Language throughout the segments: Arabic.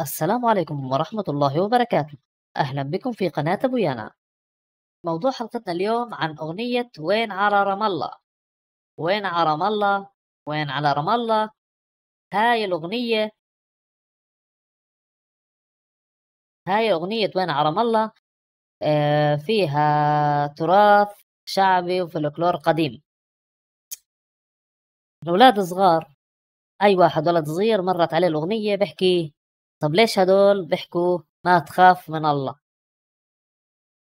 السلام عليكم ورحمة الله وبركاته أهلا بكم في قناة أبويانا موضوع حلقتنا اليوم عن أغنية وين على رام الله وين على رام الله وين على رام الله هاي الأغنية هاي أغنية وين على رام الله آه، فيها تراث شعبي وفلكلور قديم الأولاد صغار أي واحد ولد صغير مرت عليه الأغنية بحكي طب ليش هدول بيحكوا ما تخاف من الله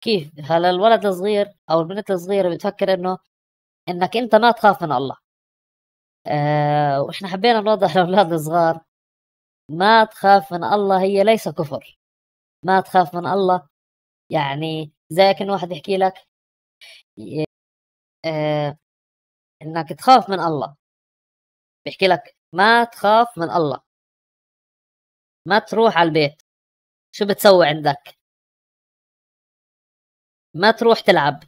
كيف هلا الولد الصغير او البنت الصغيره بتفكر انه انك انت ما تخاف من الله آه واحنا حبينا نوضح للاولاد الصغار ما تخاف من الله هي ليس كفر ما تخاف من الله يعني زي كان واحد يحكي لك آه انك تخاف من الله بيحكي لك ما تخاف من الله ما تروح على البيت شو بتسوي عندك ما تروح تلعب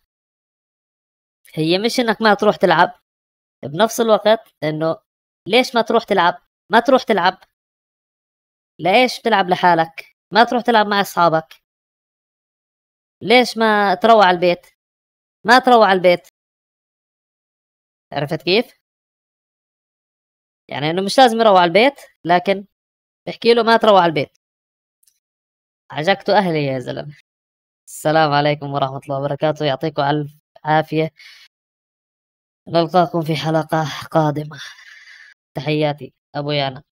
هي مش انك ما تروح تلعب بنفس الوقت انه ليش ما تروح تلعب ما تروح تلعب ليش بتلعب لحالك ما تروح تلعب مع اصحابك ليش ما تروح على البيت ما تروح على البيت عرفت كيف يعني انه مش لازم يروح على البيت لكن بحكي له ما تروح على البيت عجقتوا أهلي يا زلمة السلام عليكم ورحمة الله وبركاته يعطيكم ألف عافية نلقاكم في حلقة قادمة تحياتي أبو يانا